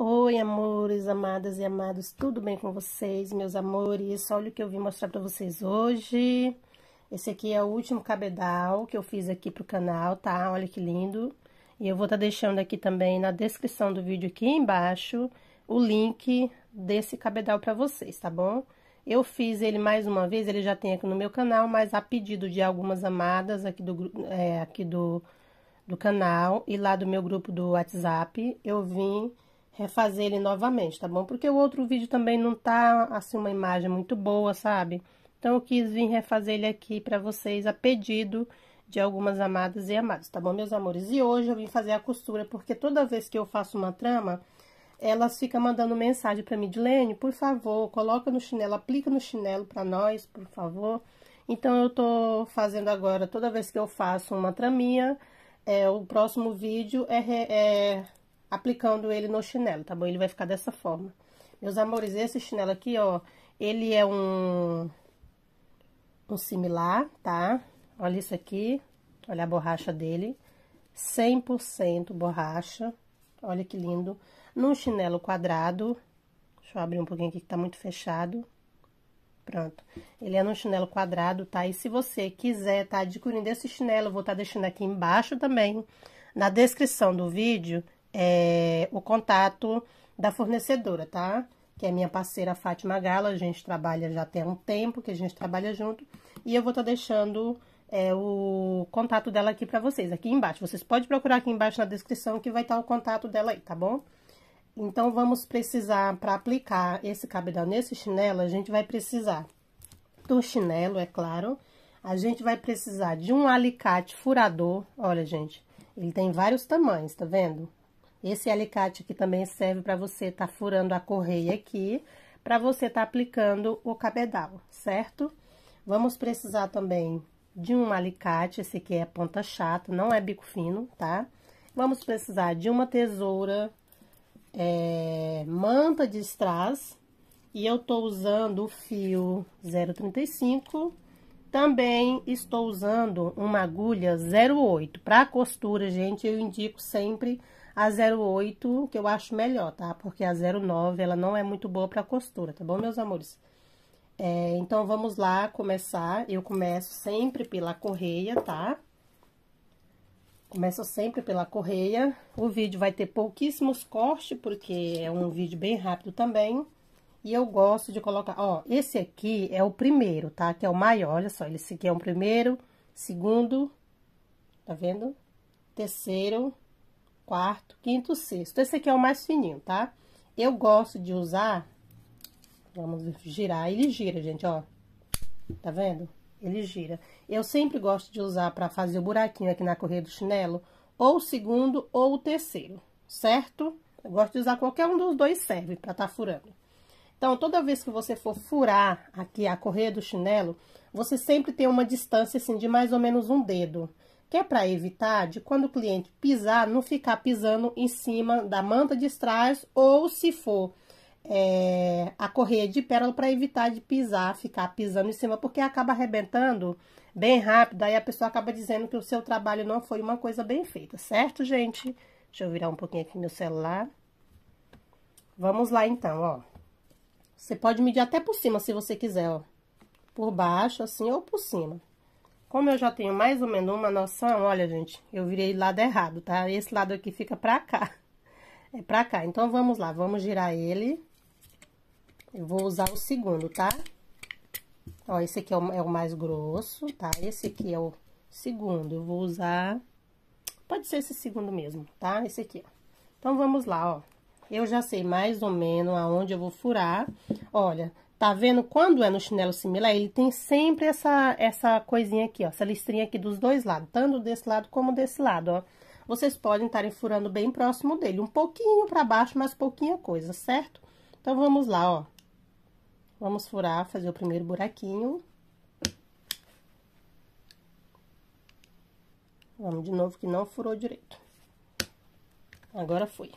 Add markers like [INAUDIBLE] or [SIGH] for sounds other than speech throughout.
Oi, amores, amadas e amados, tudo bem com vocês, meus amores? Olha o que eu vim mostrar pra vocês hoje. Esse aqui é o último cabedal que eu fiz aqui pro canal, tá? Olha que lindo. E eu vou tá deixando aqui também na descrição do vídeo aqui embaixo o link desse cabedal pra vocês, tá bom? Eu fiz ele mais uma vez, ele já tem aqui no meu canal, mas a pedido de algumas amadas aqui do, é, aqui do, do canal e lá do meu grupo do WhatsApp, eu vim refazer ele novamente, tá bom? Porque o outro vídeo também não tá, assim, uma imagem muito boa, sabe? Então, eu quis vir refazer ele aqui pra vocês a pedido de algumas amadas e amados, tá bom, meus amores? E hoje eu vim fazer a costura, porque toda vez que eu faço uma trama, elas ficam mandando mensagem pra mim, Dilene, por favor, coloca no chinelo, aplica no chinelo pra nós, por favor. Então, eu tô fazendo agora, toda vez que eu faço uma traminha, é, o próximo vídeo é, é aplicando ele no chinelo, tá bom? Ele vai ficar dessa forma. Meus amores, esse chinelo aqui, ó, ele é um, um similar, tá? Olha isso aqui, olha a borracha dele, 100% borracha, olha que lindo. Num chinelo quadrado, deixa eu abrir um pouquinho aqui que tá muito fechado. Pronto, ele é num chinelo quadrado, tá? E se você quiser tá adquirindo esse chinelo, eu vou estar tá deixando aqui embaixo também, na descrição do vídeo, é, o contato da fornecedora, tá? Que é minha parceira Fátima Gala, a gente trabalha já tem um tempo que a gente trabalha junto. E eu vou estar tá deixando é, o contato dela aqui para vocês, aqui embaixo. Vocês podem procurar aqui embaixo na descrição que vai estar tá o contato dela aí, tá bom? Então, vamos precisar, para aplicar esse cabedal nesse chinelo, a gente vai precisar do chinelo, é claro. A gente vai precisar de um alicate furador, olha, gente, ele tem vários tamanhos, tá vendo? Esse alicate aqui também serve para você tá furando a correia aqui, para você tá aplicando o cabedal, certo? Vamos precisar também de um alicate, esse aqui é ponta chata, não é bico fino, tá? Vamos precisar de uma tesoura, é, manta de strass, e eu tô usando o fio 035. Também estou usando uma agulha 08. Para costura, gente, eu indico sempre a 08, que eu acho melhor, tá? Porque a 09, ela não é muito boa pra costura, tá bom, meus amores? É, então, vamos lá começar. Eu começo sempre pela correia, tá? Começo sempre pela correia. O vídeo vai ter pouquíssimos cortes, porque é um vídeo bem rápido também. E eu gosto de colocar... Ó, esse aqui é o primeiro, tá? Que é o maior, olha só. Esse aqui é o um primeiro, segundo, tá vendo? Terceiro, quarto, quinto, sexto. Esse aqui é o mais fininho, tá? Eu gosto de usar... Vamos girar. Ele gira, gente, ó. Tá vendo? Ele gira. Eu sempre gosto de usar para fazer o buraquinho aqui na correia do chinelo, ou o segundo ou o terceiro, certo? Eu gosto de usar qualquer um dos dois serve para tá furando. Então, toda vez que você for furar aqui a correia do chinelo, você sempre tem uma distância, assim, de mais ou menos um dedo que é para evitar de quando o cliente pisar, não ficar pisando em cima da manta de strass ou se for é, a correia de pérola para evitar de pisar, ficar pisando em cima, porque acaba arrebentando bem rápido, aí a pessoa acaba dizendo que o seu trabalho não foi uma coisa bem feita, certo, gente? Deixa eu virar um pouquinho aqui meu celular. Vamos lá, então, ó. Você pode medir até por cima, se você quiser, ó. Por baixo, assim, ou por cima. Como eu já tenho mais ou menos uma noção, olha, gente, eu virei lado errado, tá? Esse lado aqui fica pra cá. [LAUGHS] É pra cá. Então, vamos lá, vamos girar ele. Eu vou usar o segundo, tá? Ó, esse aqui é o, é o mais grosso, tá? Esse aqui é o segundo. Eu vou usar... Pode ser esse segundo mesmo, tá? Esse aqui, ó. Então, vamos lá, ó. Eu já sei mais ou menos aonde eu vou furar. Olha, Tá vendo? Quando é no chinelo similar, ele tem sempre essa, essa coisinha aqui, ó. Essa listrinha aqui dos dois lados, tanto desse lado como desse lado, ó. Vocês podem estarem furando bem próximo dele, um pouquinho pra baixo, mas pouquinha coisa, certo? Então, vamos lá, ó. Vamos furar, fazer o primeiro buraquinho. Vamos de novo, que não furou direito. Agora foi.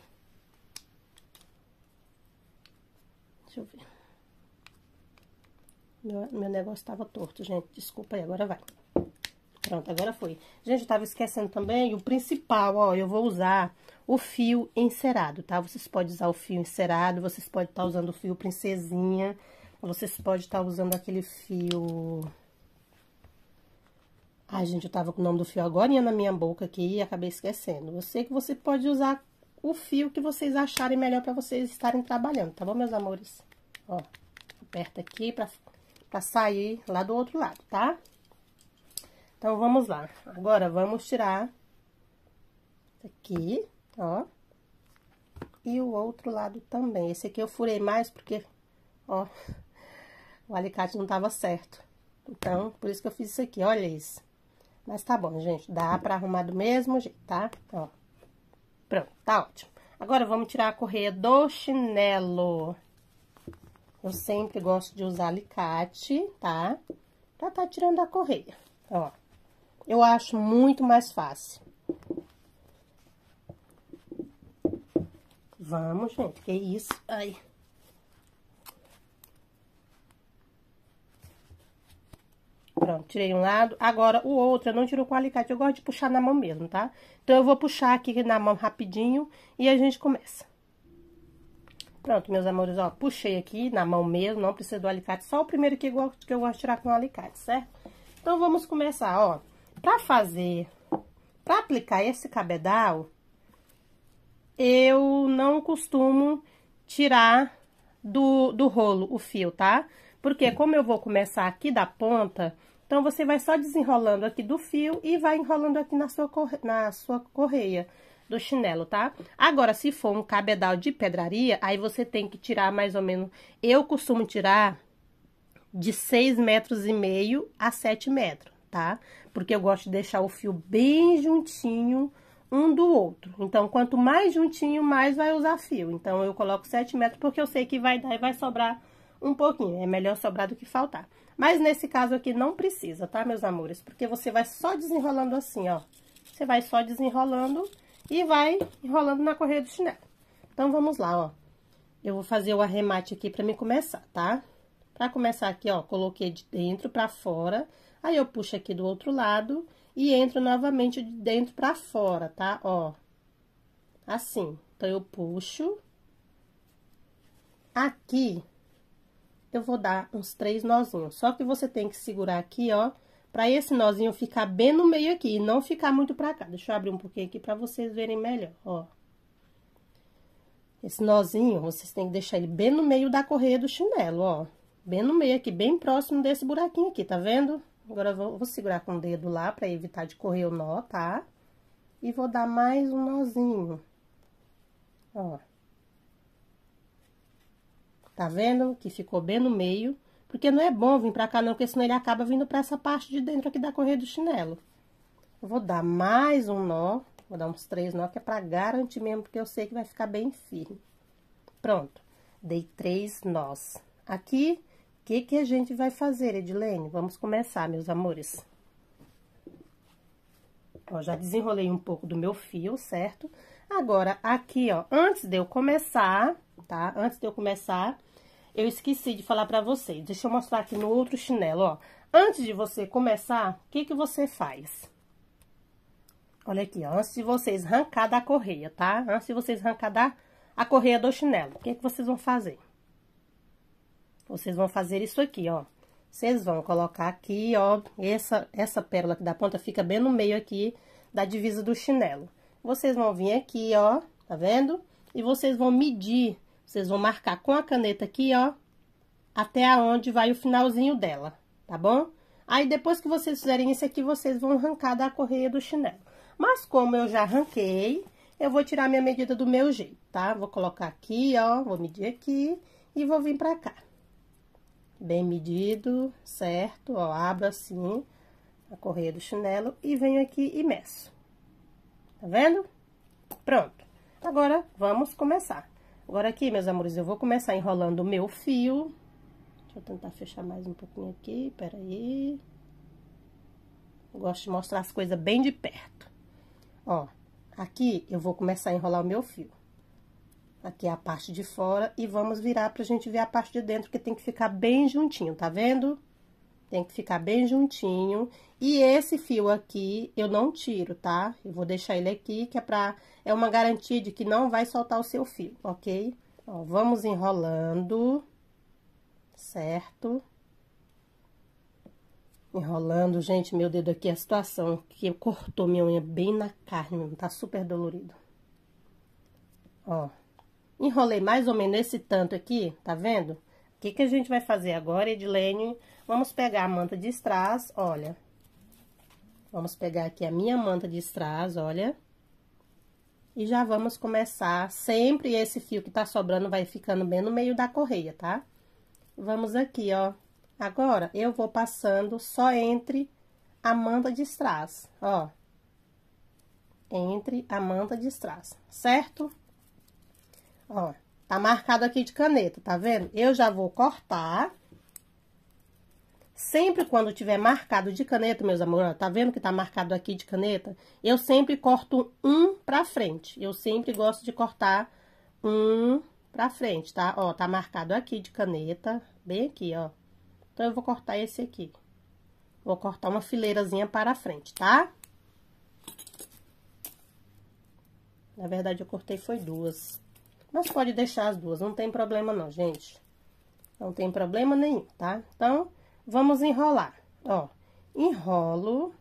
Deixa eu ver. Meu, negócio tava torto, gente. Desculpa aí, agora vai. Pronto, agora foi. Gente, eu tava esquecendo também o principal, ó. Eu vou usar o fio encerado, tá? Vocês podem usar o fio encerado, vocês podem estar tá usando o fio princesinha, vocês podem estar tá usando aquele fio... Ai, gente, eu tava com o nome do fio agora na minha boca aqui e acabei esquecendo. Eu sei que você pode usar o fio que vocês acharem melhor pra vocês estarem trabalhando, tá bom, meus amores? Ó, aperta aqui pra pra sair lá do outro lado, tá? Então, vamos lá. Agora, vamos tirar aqui, ó. E o outro lado também. Esse aqui eu furei mais porque, ó, o alicate não tava certo. Então, por isso que eu fiz isso aqui, olha isso. Mas tá bom, gente, dá pra arrumar do mesmo jeito, tá? Ó, pronto, tá ótimo. Agora, vamos tirar a correia do chinelo. Eu sempre gosto de usar alicate, tá? Pra tá tirando a correia, ó. Eu acho muito mais fácil. Vamos, gente, que isso? aí? Pronto, tirei um lado. Agora, o outro eu não tiro com alicate, eu gosto de puxar na mão mesmo, tá? Então, eu vou puxar aqui na mão rapidinho e a gente começa. Pronto, meus amores, ó, puxei aqui na mão mesmo, não precisa do alicate, só o primeiro que eu gosto, que eu gosto de tirar com o alicate, certo? Então, vamos começar, ó. Pra fazer, pra aplicar esse cabedal, eu não costumo tirar do, do rolo o fio, tá? Porque como eu vou começar aqui da ponta, então você vai só desenrolando aqui do fio e vai enrolando aqui na sua, na sua correia do chinelo, tá? Agora, se for um cabedal de pedraria, aí você tem que tirar mais ou menos... Eu costumo tirar de seis metros e meio a 7 metros, tá? Porque eu gosto de deixar o fio bem juntinho um do outro. Então, quanto mais juntinho, mais vai usar fio. Então, eu coloco 7 metros porque eu sei que vai dar e vai sobrar um pouquinho. É melhor sobrar do que faltar. Mas, nesse caso aqui, não precisa, tá, meus amores? Porque você vai só desenrolando assim, ó. Você vai só desenrolando e vai enrolando na correia do chinelo. Então, vamos lá, ó. Eu vou fazer o arremate aqui pra me começar, tá? Pra começar aqui, ó, coloquei de dentro pra fora. Aí, eu puxo aqui do outro lado e entro novamente de dentro pra fora, tá? Ó, assim. Então, eu puxo. Aqui, eu vou dar uns três nozinhos. Só que você tem que segurar aqui, ó, Pra esse nozinho ficar bem no meio aqui e não ficar muito pra cá. Deixa eu abrir um pouquinho aqui pra vocês verem melhor, ó. Esse nozinho, vocês têm que deixar ele bem no meio da correia do chinelo, ó. Bem no meio aqui, bem próximo desse buraquinho aqui, tá vendo? Agora, eu vou, vou segurar com o dedo lá pra evitar de correr o nó, tá? E vou dar mais um nozinho. Ó. Tá vendo? Que ficou bem no meio. Porque não é bom vir pra cá não, porque senão ele acaba vindo pra essa parte de dentro aqui da correia do chinelo. vou dar mais um nó, vou dar uns três nó, que é pra garantir mesmo, porque eu sei que vai ficar bem firme. Pronto, dei três nós. Aqui, o que que a gente vai fazer, Edilene? Vamos começar, meus amores. Ó, já desenrolei um pouco do meu fio, certo? Agora, aqui, ó, antes de eu começar, tá? Antes de eu começar eu esqueci de falar pra vocês. Deixa eu mostrar aqui no outro chinelo, ó. Antes de você começar, o que que você faz? Olha aqui, ó, antes de vocês arrancar da correia, tá? Antes de vocês arrancar da a correia do chinelo, o que que vocês vão fazer? Vocês vão fazer isso aqui, ó. Vocês vão colocar aqui, ó, essa, essa pérola aqui da ponta fica bem no meio aqui da divisa do chinelo. Vocês vão vir aqui, ó, tá vendo? E vocês vão medir vocês vão marcar com a caneta aqui, ó, até aonde vai o finalzinho dela, tá bom? Aí, depois que vocês fizerem isso aqui, vocês vão arrancar da correia do chinelo. Mas, como eu já arranquei, eu vou tirar minha medida do meu jeito, tá? Vou colocar aqui, ó, vou medir aqui e vou vir pra cá. Bem medido, certo? Ó, abro assim a correia do chinelo e venho aqui e meço. Tá vendo? Pronto. Agora, vamos começar. Agora aqui, meus amores, eu vou começar enrolando o meu fio. Deixa eu tentar fechar mais um pouquinho aqui, peraí. Eu gosto de mostrar as coisas bem de perto. Ó, aqui eu vou começar a enrolar o meu fio. Aqui é a parte de fora e vamos virar pra gente ver a parte de dentro, que tem que ficar bem juntinho, tá vendo? Tá vendo? Tem que ficar bem juntinho. E esse fio aqui eu não tiro, tá? Eu vou deixar ele aqui, que é pra... É uma garantia de que não vai soltar o seu fio, ok? Ó, vamos enrolando, certo? Enrolando, gente, meu dedo aqui, a situação que eu cortou minha unha bem na carne mesmo, tá super dolorido. Ó, enrolei mais ou menos esse tanto aqui, tá vendo? Tá vendo? O que, que a gente vai fazer agora, Edilene? Vamos pegar a manta de strass, olha. Vamos pegar aqui a minha manta de strass, olha. E já vamos começar, sempre esse fio que tá sobrando vai ficando bem no meio da correia, tá? Vamos aqui, ó. Agora, eu vou passando só entre a manta de strass, ó. Entre a manta de strass, certo? Ó. Tá marcado aqui de caneta, tá vendo? Eu já vou cortar. Sempre quando tiver marcado de caneta, meus amores, tá vendo que tá marcado aqui de caneta? Eu sempre corto um pra frente. Eu sempre gosto de cortar um pra frente, tá? Ó, tá marcado aqui de caneta, bem aqui, ó. Então, eu vou cortar esse aqui. Vou cortar uma fileirazinha para frente, tá? Na verdade, eu cortei foi duas. Mas pode deixar as duas, não tem problema não, gente. Não tem problema nenhum, tá? Então, vamos enrolar. Ó, enrolo.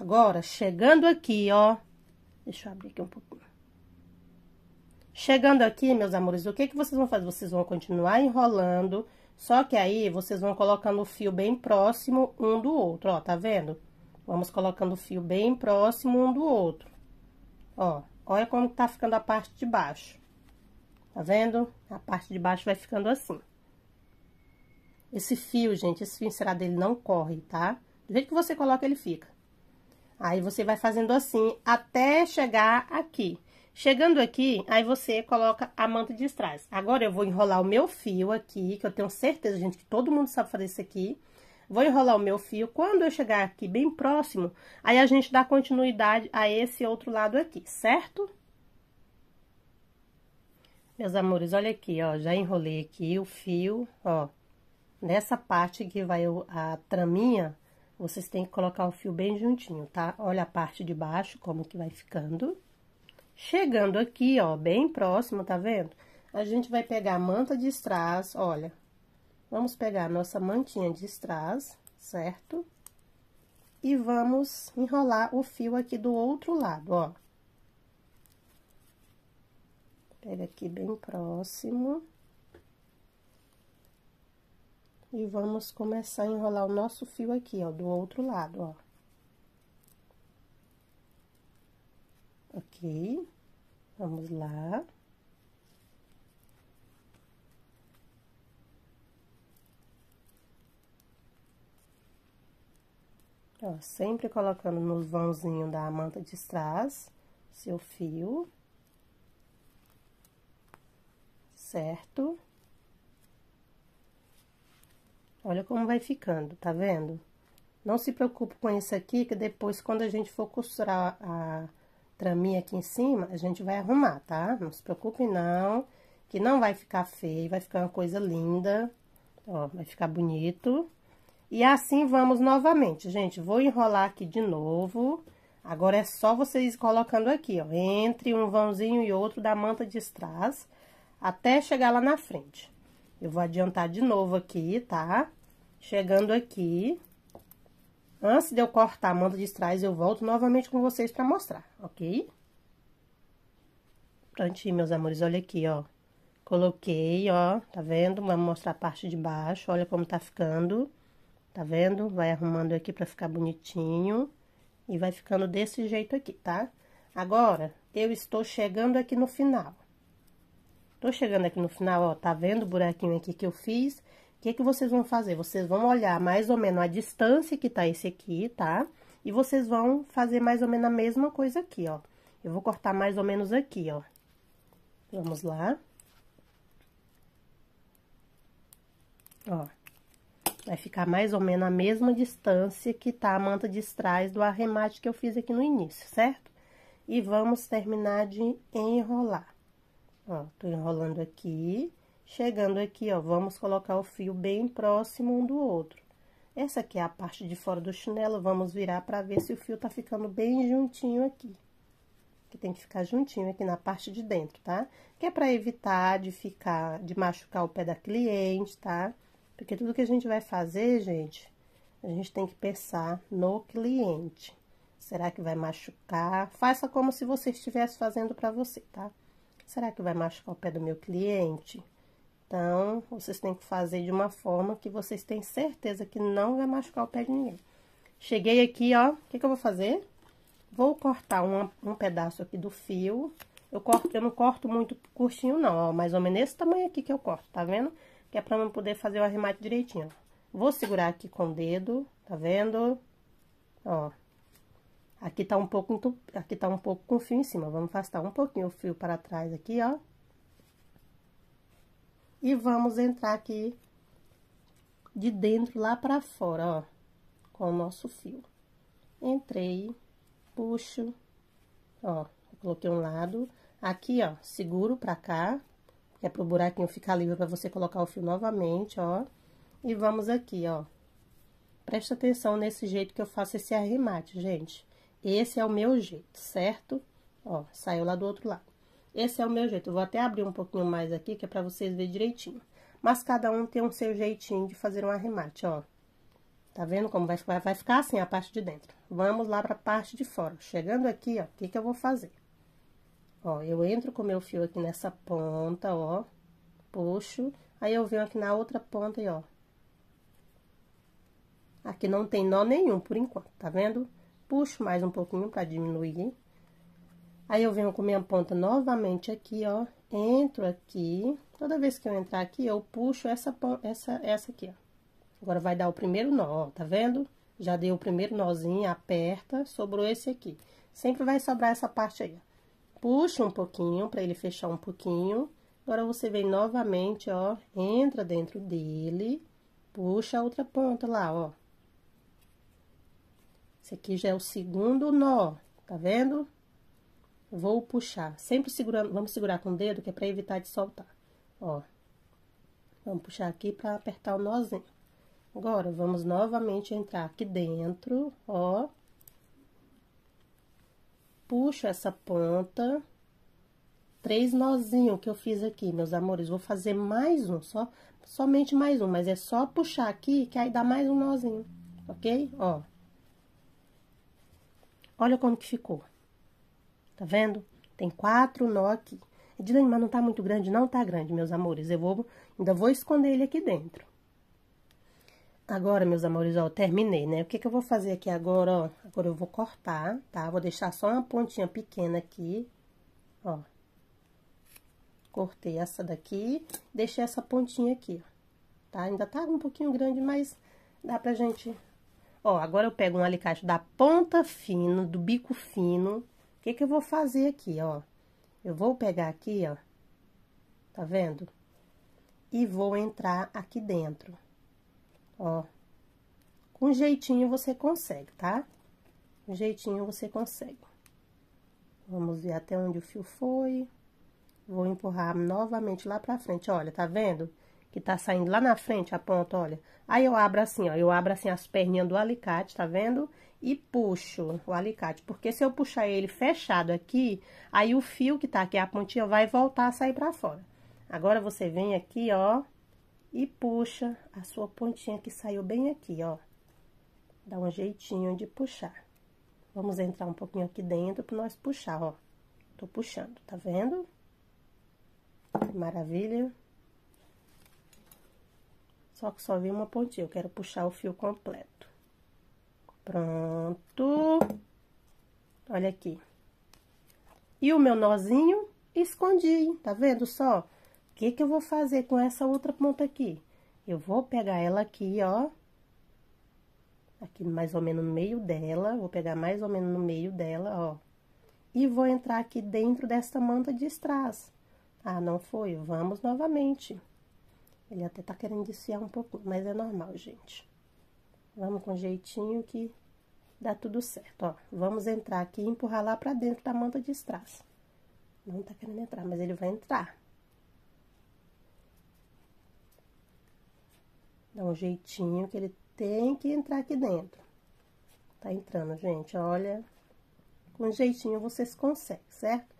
Agora, chegando aqui, ó. Deixa eu abrir aqui um pouquinho. Chegando aqui, meus amores, o que que vocês vão fazer? Vocês vão continuar enrolando, só que aí vocês vão colocando o fio bem próximo um do outro, ó, tá vendo? Vamos colocando o fio bem próximo um do outro. Ó, olha como tá ficando a parte de baixo. Tá vendo? A parte de baixo vai ficando assim. Esse fio, gente, esse fio encerado, ele não corre, tá? Do jeito que você coloca, ele fica. Aí, você vai fazendo assim até chegar aqui. Chegando aqui, aí você coloca a manta de trás. Agora, eu vou enrolar o meu fio aqui, que eu tenho certeza, gente, que todo mundo sabe fazer isso aqui. Vou enrolar o meu fio. Quando eu chegar aqui bem próximo, aí a gente dá continuidade a esse outro lado aqui, certo? Meus amores, olha aqui, ó, já enrolei aqui o fio, ó. Nessa parte que vai a traminha, vocês têm que colocar o fio bem juntinho, tá? Olha a parte de baixo, como que vai ficando. Chegando aqui, ó, bem próximo, tá vendo? A gente vai pegar a manta de strass, olha, Vamos pegar a nossa mantinha de strass, certo? E vamos enrolar o fio aqui do outro lado, ó. Pega aqui bem próximo. E vamos começar a enrolar o nosso fio aqui, ó, do outro lado, ó. Ok? Vamos lá. Ó, sempre colocando nos vãozinhos da manta de trás, seu fio. Certo? Olha como vai ficando, tá vendo? Não se preocupe com isso aqui, que depois, quando a gente for costurar a traminha aqui em cima, a gente vai arrumar, tá? Não se preocupe não, que não vai ficar feio, vai ficar uma coisa linda. Ó, vai ficar bonito. E assim vamos novamente, gente. Vou enrolar aqui de novo. Agora é só vocês colocando aqui, ó, entre um vãozinho e outro da manta de strass, até chegar lá na frente. Eu vou adiantar de novo aqui, tá? Chegando aqui. Antes de eu cortar a manta de strass, eu volto novamente com vocês pra mostrar, ok? Prontinho, meus amores, olha aqui, ó. Coloquei, ó, tá vendo? Vamos mostrar a parte de baixo, olha como tá ficando. Tá vendo? Vai arrumando aqui pra ficar bonitinho. E vai ficando desse jeito aqui, tá? Agora, eu estou chegando aqui no final. Tô chegando aqui no final, ó, tá vendo o buraquinho aqui que eu fiz? O que que vocês vão fazer? Vocês vão olhar mais ou menos a distância que tá esse aqui, tá? E vocês vão fazer mais ou menos a mesma coisa aqui, ó. Eu vou cortar mais ou menos aqui, ó. Vamos lá. Ó. Vai ficar mais ou menos a mesma distância que tá a manta de trás do arremate que eu fiz aqui no início, certo? E vamos terminar de enrolar. Ó, tô enrolando aqui. Chegando aqui, ó, vamos colocar o fio bem próximo um do outro. Essa aqui é a parte de fora do chinelo, vamos virar pra ver se o fio tá ficando bem juntinho aqui. Que tem que ficar juntinho aqui na parte de dentro, tá? Que é pra evitar de ficar, de machucar o pé da cliente, Tá? Porque tudo que a gente vai fazer, gente, a gente tem que pensar no cliente. Será que vai machucar? Faça como se você estivesse fazendo para você, tá? Será que vai machucar o pé do meu cliente? Então, vocês têm que fazer de uma forma que vocês têm certeza que não vai machucar o pé de ninguém. Cheguei aqui, ó, o que, que, eu vou fazer? Vou cortar um pedaço aqui do fio. Eu, corto, eu não corto muito curtinho, não, ó, mais ou menos esse tamanho aqui que eu corto, tá vendo? Tá vendo? que é pra não poder fazer o arremate direitinho. Vou segurar aqui com o dedo, tá vendo? Ó. Aqui tá um pouco, entup... aqui tá um pouco com fio em cima. Vamos afastar um pouquinho o fio para trás aqui, ó. E vamos entrar aqui de dentro lá pra fora, ó. Com o nosso fio. Entrei, puxo, ó. Coloquei um lado. Aqui, ó, seguro pra cá, é pro buraquinho ficar livre para você colocar o fio novamente, ó. E vamos aqui, ó. Presta atenção nesse jeito que eu faço esse arremate, gente. Esse é o meu jeito, certo? Ó, saiu lá do outro lado. Esse é o meu jeito. Eu vou até abrir um pouquinho mais aqui, que é pra vocês verem direitinho. Mas cada um tem o um seu jeitinho de fazer um arremate, ó. Tá vendo como vai ficar? Vai ficar assim a parte de dentro. Vamos lá pra parte de fora. Chegando aqui, ó, o que que eu vou fazer? Ó, eu entro com meu fio aqui nessa ponta, ó, puxo, aí eu venho aqui na outra ponta e, ó. Aqui não tem nó nenhum por enquanto, tá vendo? Puxo mais um pouquinho pra diminuir. Aí, eu venho com minha ponta novamente aqui, ó, entro aqui. Toda vez que eu entrar aqui, eu puxo essa, essa, essa aqui, ó. Agora, vai dar o primeiro nó, ó, tá vendo? Já dei o primeiro nozinho, aperta, sobrou esse aqui. Sempre vai sobrar essa parte aí, ó. Puxa um pouquinho para ele fechar um pouquinho. Agora, você vem novamente, ó, entra dentro dele, puxa a outra ponta lá, ó. Esse aqui já é o segundo nó, tá vendo? Vou puxar, sempre segurando, vamos segurar com o dedo, que é para evitar de soltar, ó. Vamos puxar aqui para apertar o nozinho. Agora, vamos novamente entrar aqui dentro, ó puxo essa ponta, três nozinho que eu fiz aqui, meus amores. Vou fazer mais um, só, somente mais um, mas é só puxar aqui que aí dá mais um nozinho, ok? Ó. Olha como que ficou. Tá vendo? Tem quatro nó aqui. Edilene, mas não tá muito grande? Não tá grande, meus amores. Eu vou, ainda vou esconder ele aqui dentro. Agora, meus amores, ó, terminei, né? O que que eu vou fazer aqui agora, ó? Agora eu vou cortar, tá? Vou deixar só uma pontinha pequena aqui, ó. Cortei essa daqui, deixei essa pontinha aqui, tá? Ainda tá um pouquinho grande, mas dá pra gente... Ó, agora eu pego um alicate da ponta fino, do bico fino. O que que eu vou fazer aqui, ó? Eu vou pegar aqui, ó, tá vendo? E vou entrar aqui dentro, ó. Com jeitinho você consegue, tá? Com jeitinho você consegue. Vamos ver até onde o fio foi. Vou empurrar novamente lá pra frente, olha, tá vendo? Que tá saindo lá na frente a ponta, olha. Aí eu abro assim, ó, eu abro assim as perninhas do alicate, tá vendo? E puxo o alicate, porque se eu puxar ele fechado aqui, aí o fio que tá aqui, a pontinha, vai voltar a sair pra fora. Agora, você vem aqui, ó, e puxa a sua pontinha que saiu bem aqui, ó. Dá um jeitinho de puxar. Vamos entrar um pouquinho aqui dentro para nós puxar, ó. Tô puxando, tá vendo? Que maravilha. Só que só vi uma pontinha, eu quero puxar o fio completo. Pronto. Olha aqui. E o meu nozinho escondi, tá vendo só? que que eu vou fazer com essa outra ponta aqui? Eu vou pegar ela aqui, ó. Aqui mais ou menos no meio dela. Vou pegar mais ou menos no meio dela, ó. E vou entrar aqui dentro desta manta de strass. Ah, não foi? Vamos novamente. Ele até tá querendo desfiar um pouco, mas é normal, gente. Vamos com jeitinho que dá tudo certo, ó. Vamos entrar aqui e empurrar lá pra dentro da manta de strass. Não tá querendo entrar, mas ele vai entrar. Dá um jeitinho que ele tem que entrar aqui dentro. Tá entrando, gente, olha. Com jeitinho vocês conseguem, certo?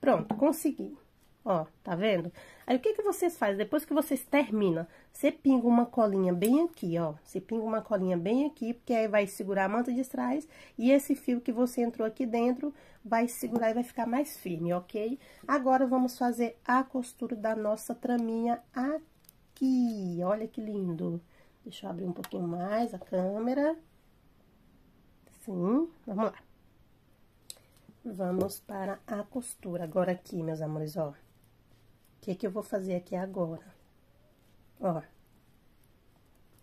Pronto, consegui. Ó, tá vendo? Aí, o que que vocês fazem? Depois que vocês terminam, você pinga uma colinha bem aqui, ó. Você pinga uma colinha bem aqui, porque aí vai segurar a manta de trás. E esse fio que você entrou aqui dentro, vai segurar e vai ficar mais firme, ok? Agora, vamos fazer a costura da nossa traminha aqui aqui. Olha que lindo. Deixa eu abrir um pouquinho mais a câmera. Sim, vamos lá. Vamos para a costura. Agora aqui, meus amores, ó. O que é que eu vou fazer aqui agora? Ó.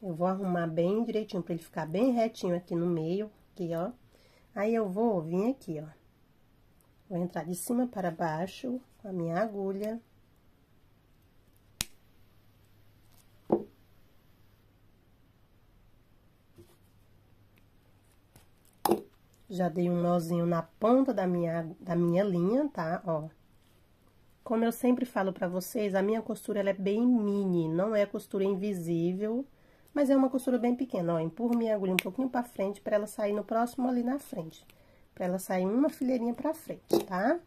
Eu vou arrumar bem direitinho para ele ficar bem retinho aqui no meio, aqui, ó. Aí eu vou vir aqui, ó. Vou entrar de cima para baixo com a minha agulha. Já dei um nozinho na ponta da minha, da minha linha, tá? Ó. Como eu sempre falo pra vocês, a minha costura, ela é bem mini, não é costura invisível, mas é uma costura bem pequena, ó. Empurro minha agulha um pouquinho pra frente pra ela sair no próximo ali na frente. Pra ela sair uma fileirinha pra frente, tá?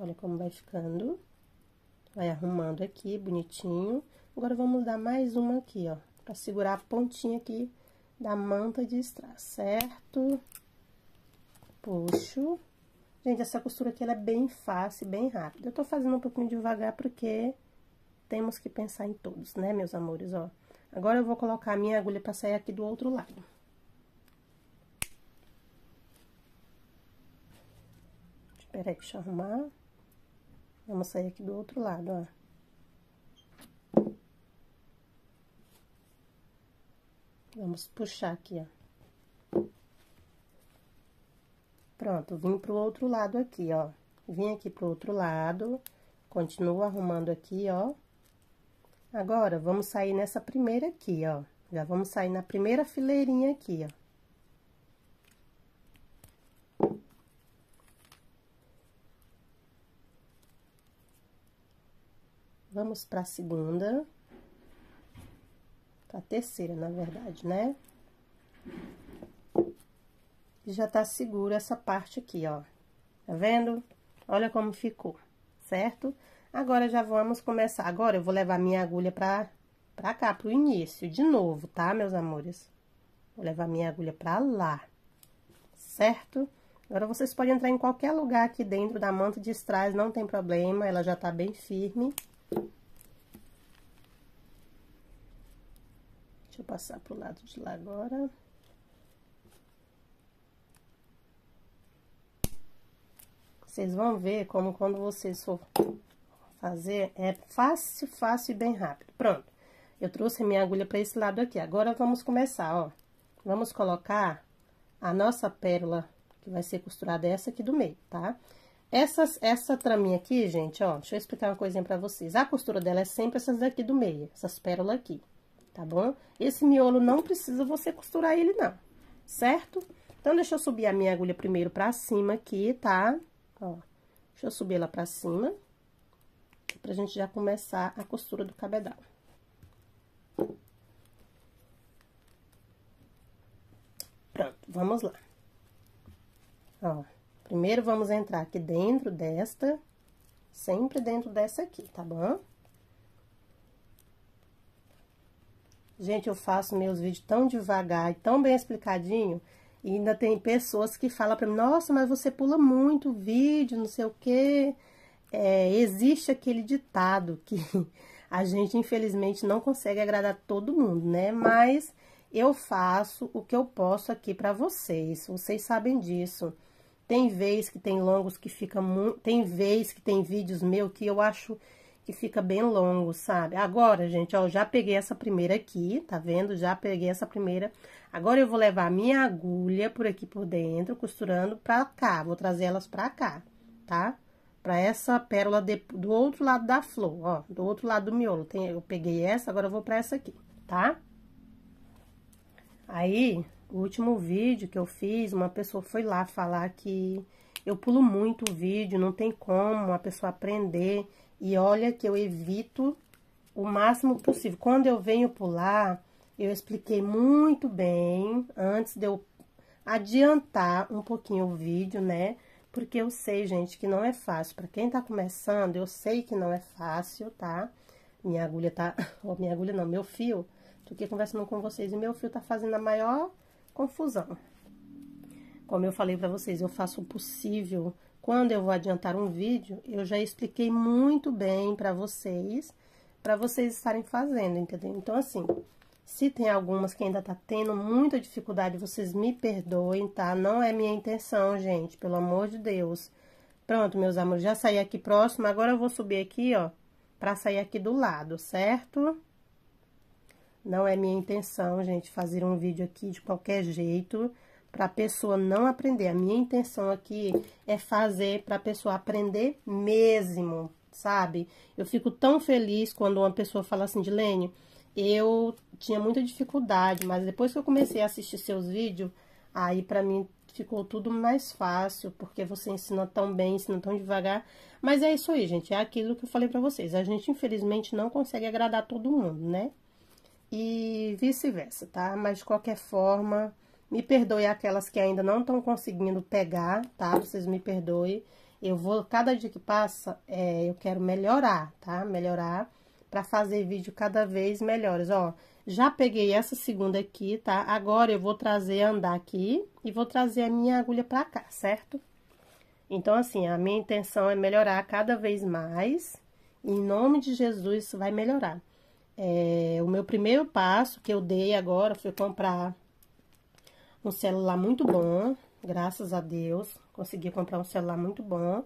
Olha como vai ficando. Vai arrumando aqui, bonitinho. Agora, vamos dar mais uma aqui, ó, pra segurar a pontinha aqui da manta de strass, certo? Puxo. Gente, essa costura aqui, ela é bem fácil, bem rápida. Eu tô fazendo um pouquinho devagar, porque temos que pensar em todos, né, meus amores, ó. Agora, eu vou colocar a minha agulha pra sair aqui do outro lado. Espera aí, deixa eu arrumar. Vamos sair aqui do outro lado, ó. Vamos puxar aqui, ó. Pronto, vim pro outro lado aqui, ó. Vim aqui pro outro lado, continuo arrumando aqui, ó. Agora, vamos sair nessa primeira aqui, ó. Já vamos sair na primeira fileirinha aqui, ó. Vamos para a segunda. Tá, a terceira, na verdade, né? E já tá segura essa parte aqui, ó. Tá vendo? Olha como ficou, certo? Agora, já vamos começar. Agora, eu vou levar minha agulha pra, pra cá, pro início, de novo, tá, meus amores? Vou levar minha agulha pra lá, certo? Agora, vocês podem entrar em qualquer lugar aqui dentro da manta de strass, não tem problema, ela já tá bem firme. Deixa eu passar pro lado de lá agora. Vocês vão ver como quando vocês for fazer, é fácil, fácil e bem rápido. Pronto. Eu trouxe a minha agulha para esse lado aqui. Agora, vamos começar, ó. Vamos colocar a nossa pérola, que vai ser costurada é essa aqui do meio, tá? Essas, essa traminha aqui, gente, ó, deixa eu explicar uma coisinha pra vocês. A costura dela é sempre essas daqui do meio, essas pérolas aqui, tá bom? Esse miolo não precisa você costurar ele, não, certo? Então, deixa eu subir a minha agulha primeiro pra cima aqui, tá? Ó, deixa eu subir ela pra cima, pra gente já começar a costura do cabedal. Pronto, vamos lá. Ó, primeiro vamos entrar aqui dentro desta, sempre dentro dessa aqui, tá bom? Gente, eu faço meus vídeos tão devagar e tão bem explicadinho. E ainda tem pessoas que falam para mim, nossa, mas você pula muito vídeo, não sei o quê. É, existe aquele ditado que [LAUGHS] a gente, infelizmente, não consegue agradar todo mundo, né? Mas eu faço o que eu posso aqui para vocês, vocês sabem disso. Tem vez que tem longos que fica muito, tem vez que tem vídeos meu que eu acho que fica bem longo, sabe? Agora, gente, ó, já peguei essa primeira aqui, tá vendo? Já peguei essa primeira. Agora, eu vou levar a minha agulha por aqui por dentro, costurando pra cá. Vou trazer elas pra cá, tá? Pra essa pérola de, do outro lado da flor, ó. Do outro lado do miolo. Tem, eu peguei essa, agora eu vou pra essa aqui, tá? Aí, o último vídeo que eu fiz, uma pessoa foi lá falar que... Eu pulo muito o vídeo, não tem como a pessoa aprender e olha que eu evito o máximo possível. Quando eu venho pular, eu expliquei muito bem antes de eu adiantar um pouquinho o vídeo, né? Porque eu sei, gente, que não é fácil. Pra quem tá começando, eu sei que não é fácil, tá? Minha agulha tá... [LAUGHS] Oh, minha agulha não, meu fio. Tô aqui conversando com vocês e meu fio tá fazendo a maior confusão. Como eu falei pra vocês, eu faço o possível quando eu vou adiantar um vídeo, eu já expliquei muito bem para vocês, para vocês estarem fazendo, entendeu? Então, assim, se tem algumas que ainda tá tendo muita dificuldade, vocês me perdoem, tá? Não é minha intenção, gente, pelo amor de Deus. Pronto, meus amores, já saí aqui próximo, agora eu vou subir aqui, ó, pra sair aqui do lado, certo? Não é minha intenção, gente, fazer um vídeo aqui de qualquer jeito, para a pessoa não aprender. A minha intenção aqui é fazer para a pessoa aprender mesmo, sabe? Eu fico tão feliz quando uma pessoa fala assim, Dilene, eu tinha muita dificuldade, mas depois que eu comecei a assistir seus vídeos, aí para mim ficou tudo mais fácil, porque você ensina tão bem, ensina tão devagar. Mas é isso aí, gente, é aquilo que eu falei para vocês. A gente, infelizmente, não consegue agradar todo mundo, né? E vice-versa, tá? Mas de qualquer forma me perdoe aquelas que ainda não estão conseguindo pegar, tá? Vocês me perdoem. Eu vou, cada dia que passa, é, eu quero melhorar, tá? Melhorar para fazer vídeo cada vez melhores, ó. Já peguei essa segunda aqui, tá? Agora eu vou trazer, andar aqui e vou trazer a minha agulha pra cá, certo? Então, assim, a minha intenção é melhorar cada vez mais. Em nome de Jesus, vai melhorar. É, o meu primeiro passo que eu dei agora foi comprar um celular muito bom, graças a Deus, consegui comprar um celular muito bom,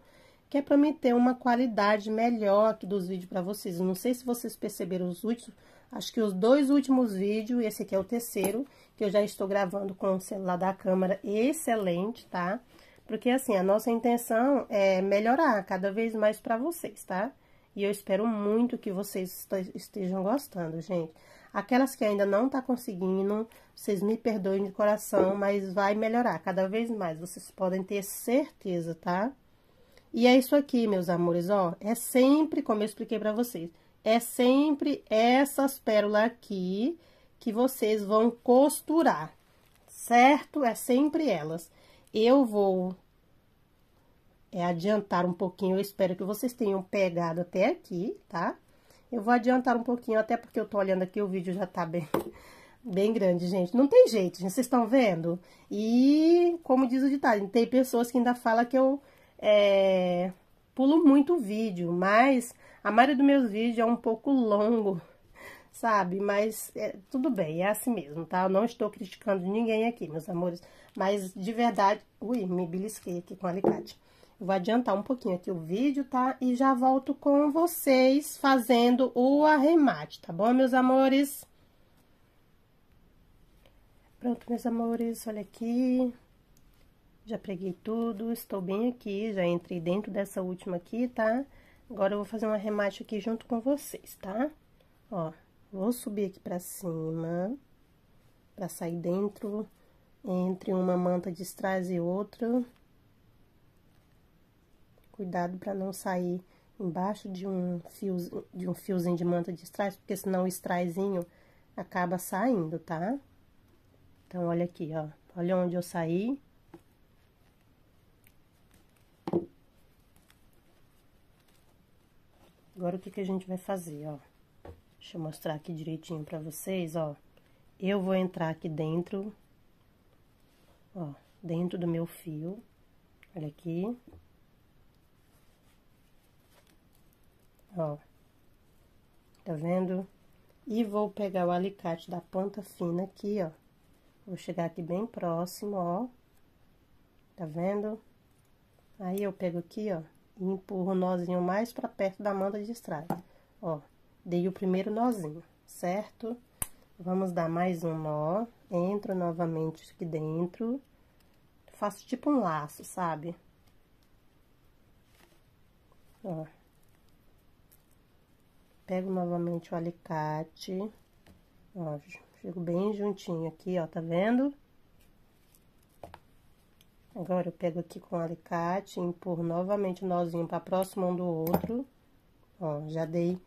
que é para mim ter uma qualidade melhor aqui dos vídeos para vocês. Não sei se vocês perceberam os últimos, acho que os dois últimos vídeos, esse aqui é o terceiro, que eu já estou gravando com o celular da câmera excelente, tá? Porque assim, a nossa intenção é melhorar cada vez mais para vocês, tá? E eu espero muito que vocês estejam gostando, gente. Aquelas que ainda não tá conseguindo, vocês me perdoem de coração, mas vai melhorar cada vez mais, vocês podem ter certeza, tá? E é isso aqui, meus amores, ó, é sempre, como eu expliquei pra vocês, é sempre essas pérolas aqui que vocês vão costurar, certo? É sempre elas. Eu vou é, adiantar um pouquinho, eu espero que vocês tenham pegado até aqui, tá? Eu vou adiantar um pouquinho, até porque eu tô olhando aqui, o vídeo já tá bem, [LAUGHS] bem grande, gente. Não tem jeito, gente, vocês estão vendo? E, como diz o ditado, tem pessoas que ainda falam que eu é, pulo muito vídeo, mas a maioria dos meus vídeos é um pouco longo, [LAUGHS] sabe? Mas é, tudo bem, é assim mesmo, tá? Eu não estou criticando ninguém aqui, meus amores, mas de verdade... Ui, me belisquei aqui com o alicate. Vou adiantar um pouquinho aqui o vídeo, tá? E já volto com vocês fazendo o arremate, tá bom, meus amores? Pronto, meus amores, olha aqui. Já preguei tudo, estou bem aqui, já entrei dentro dessa última aqui, tá? Agora, eu vou fazer um arremate aqui junto com vocês, tá? Ó, vou subir aqui pra cima, pra sair dentro, entre uma manta de trás e outra cuidado para não sair embaixo de um, fiozinho, de um fiozinho de manta de trás, porque senão o estraizinho acaba saindo, tá? Então, olha aqui, ó. Olha onde eu saí. Agora, o que, que a gente vai fazer, ó? Deixa eu mostrar aqui direitinho para vocês, ó. Eu vou entrar aqui dentro, ó, dentro do meu fio. Olha aqui. ó. Tá vendo? E vou pegar o alicate da ponta fina aqui, ó. Vou chegar aqui bem próximo, ó. Tá vendo? Aí eu pego aqui, ó, e empurro o nozinho mais pra perto da manta de estrada. Ó, dei o primeiro nozinho, certo? Vamos dar mais um nó. Entro novamente aqui dentro. Faço tipo um laço, sabe? Ó pego novamente o alicate, ó, chego bem juntinho aqui, ó, tá vendo? Agora, eu pego aqui com o alicate, empurro novamente o nozinho pra próximo um do outro, ó, já dei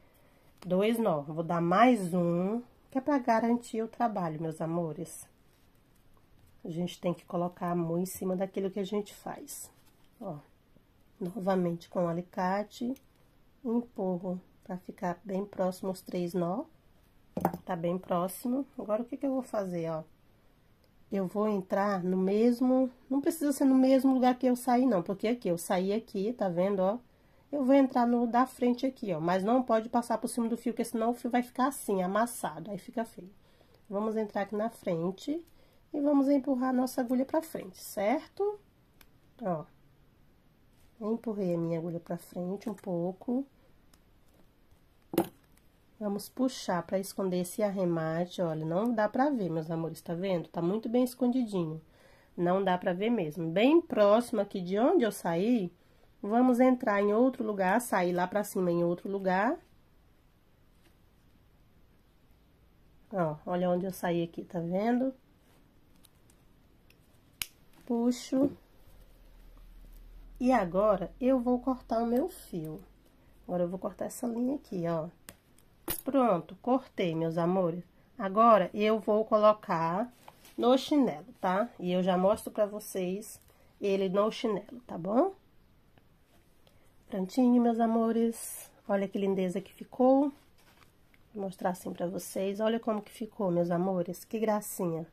dois nó, vou dar mais um, que é pra garantir o trabalho, meus amores. A gente tem que colocar a mão em cima daquilo que a gente faz, ó. Novamente com o alicate, empurro Pra ficar bem próximo os três nó. Tá bem próximo. Agora, o que que eu vou fazer, ó? Eu vou entrar no mesmo... Não precisa ser no mesmo lugar que eu saí, não. Porque aqui, eu saí aqui, tá vendo, ó? Eu vou entrar no da frente aqui, ó. Mas não pode passar por cima do fio, porque senão o fio vai ficar assim, amassado. Aí fica feio. Vamos entrar aqui na frente e vamos empurrar a nossa agulha pra frente, certo? Ó. Empurrei a minha agulha pra frente um pouco. Vamos puxar para esconder esse arremate, olha, não dá pra ver, meus amores, tá vendo? Tá muito bem escondidinho, não dá pra ver mesmo. Bem próximo aqui de onde eu saí, vamos entrar em outro lugar, sair lá pra cima em outro lugar. Ó, olha onde eu saí aqui, tá vendo? Puxo. E agora, eu vou cortar o meu fio. Agora, eu vou cortar essa linha aqui, ó. Pronto, cortei, meus amores. Agora, eu vou colocar no chinelo, tá? E eu já mostro pra vocês ele no chinelo, tá bom? Prontinho, meus amores. Olha que lindeza que ficou. Vou mostrar assim pra vocês. Olha como que ficou, meus amores. Que gracinha.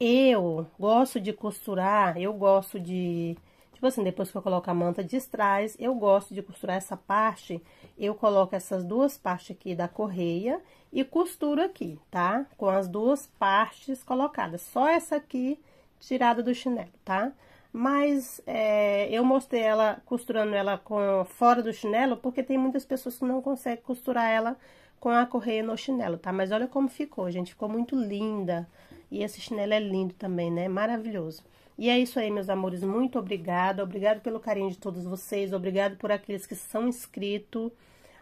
Eu gosto de costurar, eu gosto de Tipo assim, depois que eu coloco a manta de trás, eu gosto de costurar essa parte, eu coloco essas duas partes aqui da correia e costuro aqui, tá? Com as duas partes colocadas, só essa aqui tirada do chinelo, tá? Mas é, eu mostrei ela, costurando ela com fora do chinelo, porque tem muitas pessoas que não conseguem costurar ela com a correia no chinelo, tá? Mas olha como ficou, gente, ficou muito linda. E esse chinelo é lindo também, né? Maravilhoso. E é isso aí, meus amores. Muito obrigada. Obrigado pelo carinho de todos vocês. Obrigado por aqueles que são inscritos.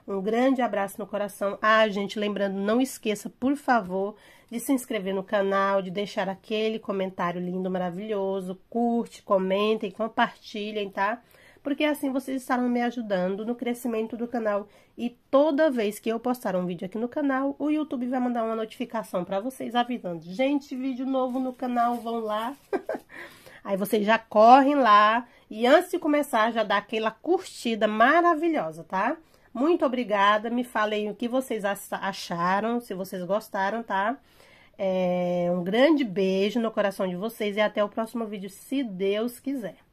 Um grande abraço no coração. Ah, gente, lembrando, não esqueça, por favor, de se inscrever no canal, de deixar aquele comentário lindo, maravilhoso. Curte, comentem, compartilhem, tá? Porque assim vocês estarão me ajudando no crescimento do canal. E toda vez que eu postar um vídeo aqui no canal, o YouTube vai mandar uma notificação para vocês avisando. Gente, vídeo novo no canal, vão lá. [LAUGHS] Aí vocês já correm lá e antes de começar já dá aquela curtida maravilhosa, tá? Muito obrigada, me falem o que vocês acharam, se vocês gostaram, tá? É, um grande beijo no coração de vocês e até o próximo vídeo, se Deus quiser.